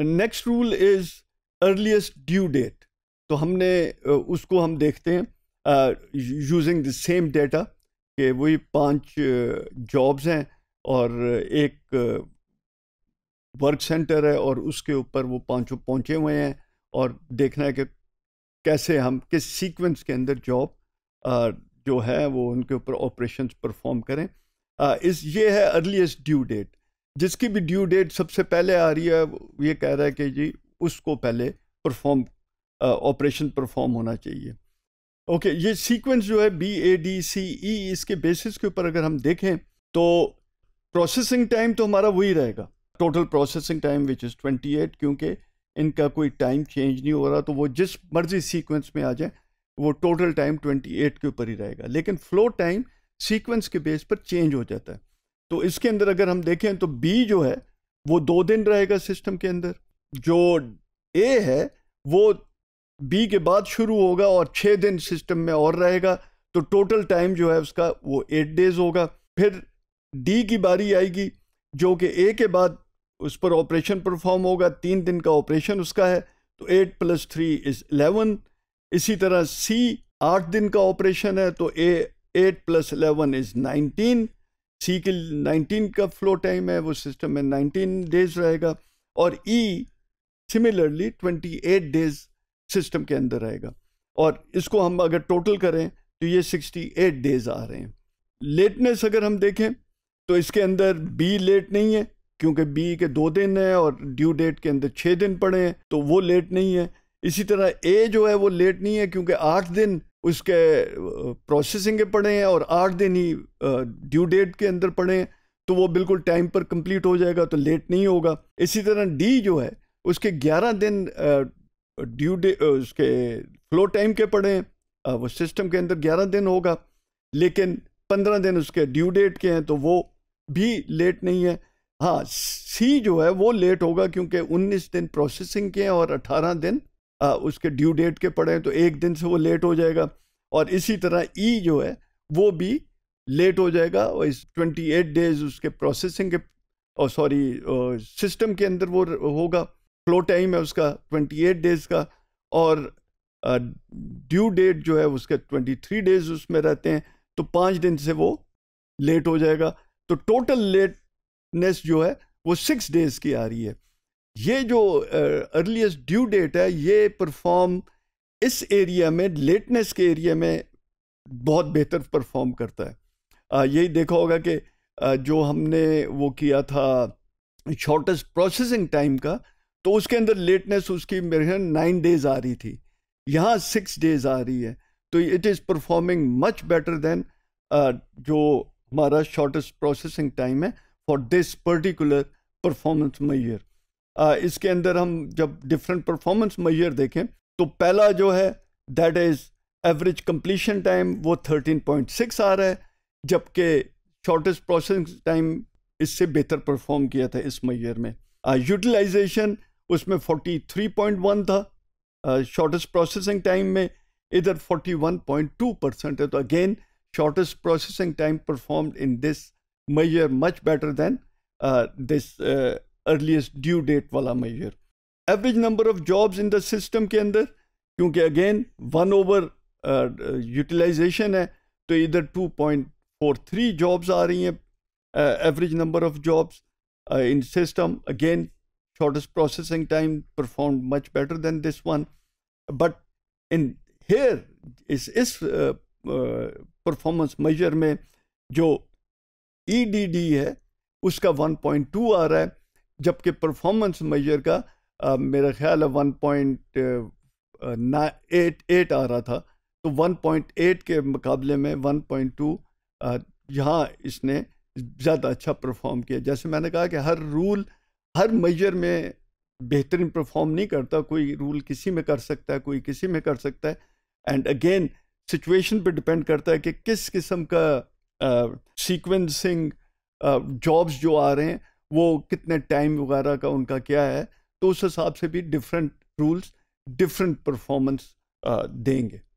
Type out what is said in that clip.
next rule is earliest due date तो हमने उसको हम देखते हैं यूजिंग द सेम डेटा कि वही पांच जॉब्स हैं और एक वर्क सेंटर है और उसके ऊपर वो पांचों पहुंचे हुए हैं और देखना है कि कैसे हम किस सीक्वेंस के अंदर जॉब जो है वो उनके ऊपर ऑपरेशन परफॉर्म करें इस ये है अर्लीस्ट ड्यू डेट जिसकी भी ड्यू डेट सबसे पहले आ रही है ये कह रहा है कि जी उसको पहले परफॉर्म ऑपरेशन परफॉर्म होना चाहिए ओके okay, ये सीक्वेंस जो है बी ए डी सी ई इसके बेसिस के ऊपर अगर हम देखें तो प्रोसेसिंग टाइम तो हमारा वही रहेगा total processing time which is twenty eight क्योंकि इनका कोई टाइम चेंज नहीं हो रहा तो वो जिस मर्जी सीक्वेंस में आ जाए वो टोटल टाइम ट्वेंटी एट के ऊपर ही रहेगा लेकिन फ्लो टाइम सीक्वेंस के बेस पर चेंज हो जाता है तो इसके अंदर अगर हम देखें तो बी जो है वो दो दिन रहेगा सिस्टम के अंदर जो ए है वो बी के बाद शुरू होगा और छः दिन सिस्टम में और रहेगा तो टोटल टाइम जो है उसका वो एट डेज होगा फिर डी की बारी आएगी जो कि ए के बाद उस पर ऑपरेशन परफॉर्म होगा तीन दिन का ऑपरेशन उसका है तो eight plus three is eleven इसी तरह सी आठ दिन का ऑपरेशन है तो A eight plus eleven is nineteen C के 19 का फ्लो टाइम है वो सिस्टम में 19 डेज रहेगा और ई सिमिलरली 28 डेज सिस्टम के अंदर रहेगा और इसको हम अगर टोटल करें तो ये 68 डेज आ रहे हैं लेटनेस अगर हम देखें तो इसके अंदर बी लेट नहीं है क्योंकि बी के दो दिन है और ड्यू डेट के अंदर छः दिन पड़े हैं तो वो लेट नहीं है इसी तरह ए जो है वो लेट नहीं है क्योंकि आठ दिन उसके प्रोसेसिंग के पड़े और आठ दिन ही ड्यू डेट के अंदर पड़े तो वो बिल्कुल टाइम पर कंप्लीट हो जाएगा तो लेट नहीं होगा इसी तरह डी जो है उसके ग्यारह दिन ड्यू डे उसके फ्लो टाइम के पड़े हैं वो सिस्टम के अंदर ग्यारह दिन होगा लेकिन पंद्रह दिन उसके ड्यू डेट के हैं तो वो भी लेट नहीं है हाँ सी जो है वो लेट होगा क्योंकि उन्नीस दिन प्रोसेसिंग के हैं और अठारह दिन आ, उसके ड्यू डेट के पड़े हैं तो एक दिन से वो लेट हो जाएगा और इसी तरह ई e जो है वो भी लेट हो जाएगा और इस ट्वेंटी एट डेज उसके प्रोसेसिंग के और सॉरी सिस्टम के अंदर वो होगा फ्लो टाइम है उसका ट्वेंटी एट डेज का और ड्यू uh, डेट जो है उसके ट्वेंटी थ्री डेज उसमें रहते हैं तो पाँच दिन से वो लेट हो जाएगा तो टोटल लेटनेस जो है वो सिक्स डेज की आ रही है ये जो अर्लीस्ट ड्यू डेट है ये परफॉर्म इस एरिया में लेटनेस के एरिया में बहुत बेहतर परफॉर्म करता है यही देखा होगा कि जो हमने वो किया था शॉर्टेस्ट प्रोसेसिंग टाइम का तो उसके अंदर लेटनेस उसकी मेरे ख्याल नाइन डेज आ रही थी यहाँ सिक्स डेज आ रही है तो it is performing much better than जो हमारा शॉर्टेस्ट प्रोसेसिंग टाइम है for this particular performance measure uh, इसके अंदर हम जब डिफरेंट परफॉर्मेंस मेजर देखें तो पहला जो है that is average completion time वो 13.6 आ रहा है जबकि शॉर्टेस्ट प्रोसेसिंग टाइम इससे बेहतर परफॉर्म किया था इस मैयर में यूटिलाइजेशन उसमें 43.1 था शॉर्टेस्ट प्रोसेसिंग टाइम में इधर 41.2 परसेंट है तो again shortest processing time perform in this measure much better than this earliest due date वाला measure average number of jobs in the system के अंदर क्योंकि अगेन वन ओवर यूटिलाइजेशन है तो इधर 2.43 जॉब्स आ रही हैं average number of jobs in system again shortest processing time perform much better than this one but in here इस इस परफॉर्मेंस uh, performance measure में जो EDD है उसका 1.2 आ रहा है जबकि परफॉर्मेंस मेजर का आ, मेरा ख्याल है वन पॉइंट ना एट एट आ रहा था तो वन पॉइंट एट के मुकाबले में वन पॉइंट टू यहाँ इसने ज़्यादा अच्छा परफॉर्म किया जैसे मैंने कहा कि हर रूल हर मेजर में बेहतरीन परफॉर्म नहीं करता कोई रूल किसी में कर सकता है कोई किसी में कर सकता है एंड अगेन सिचुएशन पे डिपेंड करता है कि किस किस्म का सीक्वेंसिंग uh, जॉब्स uh, जो आ रहे हैं वो कितने टाइम वगैरह का उनका क्या है तो उस हिसाब से भी डिफरेंट रूल्स डिफरेंट परफॉर्मेंस देंगे